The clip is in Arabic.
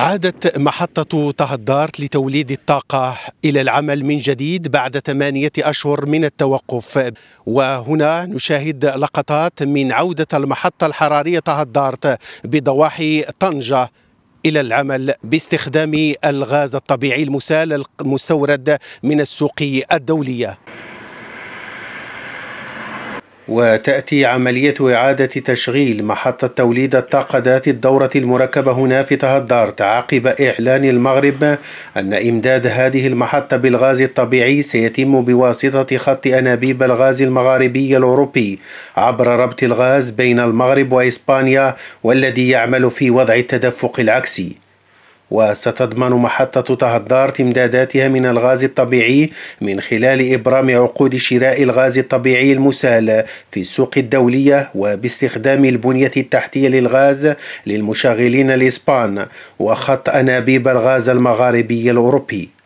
عادت محطة تهدارت لتوليد الطاقة إلى العمل من جديد بعد ثمانية أشهر من التوقف وهنا نشاهد لقطات من عودة المحطة الحرارية تهدارت بضواحي طنجة إلى العمل باستخدام الغاز الطبيعي المسال المستورد من السوق الدولية وتأتي عملية إعادة تشغيل محطة توليد الطاقة ذات الدورة المركبة هنا في تهدارت عقب إعلان المغرب أن إمداد هذه المحطة بالغاز الطبيعي سيتم بواسطة خط أنابيب الغاز المغاربي الأوروبي عبر ربط الغاز بين المغرب وإسبانيا والذي يعمل في وضع التدفق العكسي وستضمن محطة تهدار امداداتها من الغاز الطبيعي من خلال إبرام عقود شراء الغاز الطبيعي المسال في السوق الدولية وباستخدام البنية التحتية للغاز للمشغلين الإسبان وخط أنابيب الغاز المغاربي الأوروبي